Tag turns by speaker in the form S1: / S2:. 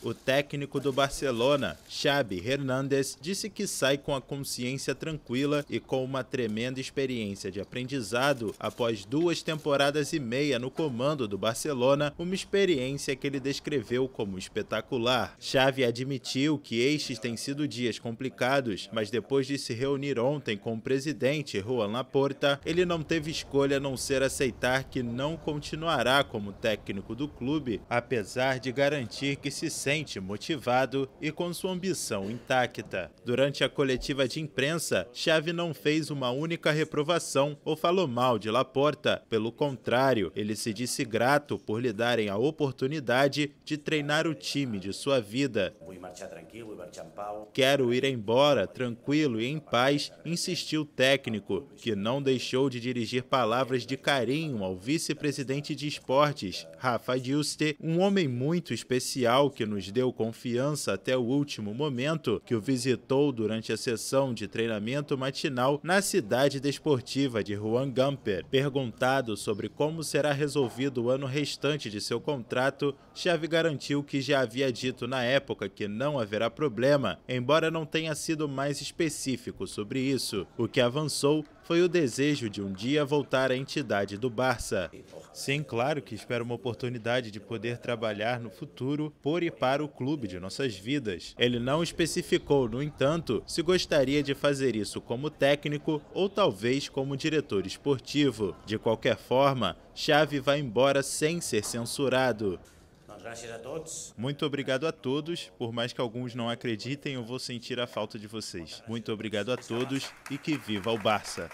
S1: O técnico do Barcelona, Xabi Hernández, disse que sai com a consciência tranquila e com uma tremenda experiência de aprendizado após duas temporadas e meia no comando do Barcelona, uma experiência que ele descreveu como espetacular. Xavi admitiu que estes têm sido dias complicados, mas depois de se reunir ontem com o presidente Juan Laporta, ele não teve escolha a não ser aceitar que não continuará como técnico do clube, apesar de garantir que se sente motivado e com sua ambição intacta. Durante a coletiva de imprensa, Chave não fez uma única reprovação ou falou mal de Laporta. Pelo contrário, ele se disse grato por lhe darem a oportunidade de treinar o time de sua vida. Quero ir embora, tranquilo e em paz, insistiu o técnico, que não deixou de dirigir palavras de carinho ao vice-presidente de esportes, Rafa Juste, um homem muito especial que nos nos deu confiança até o último momento que o visitou durante a sessão de treinamento matinal na cidade desportiva de Juan Gamper. Perguntado sobre como será resolvido o ano restante de seu contrato, Xavi garantiu que já havia dito na época que não haverá problema, embora não tenha sido mais específico sobre isso. O que avançou foi o desejo de um dia voltar à entidade do Barça. Sim, claro que espero uma oportunidade de poder trabalhar no futuro por e para o clube de nossas vidas. Ele não especificou, no entanto, se gostaria de fazer isso como técnico ou talvez como diretor esportivo. De qualquer forma, Chave vai embora sem ser censurado. Muito obrigado a todos. Por mais que alguns não acreditem, eu vou sentir a falta de vocês. Muito obrigado a todos e que viva o Barça!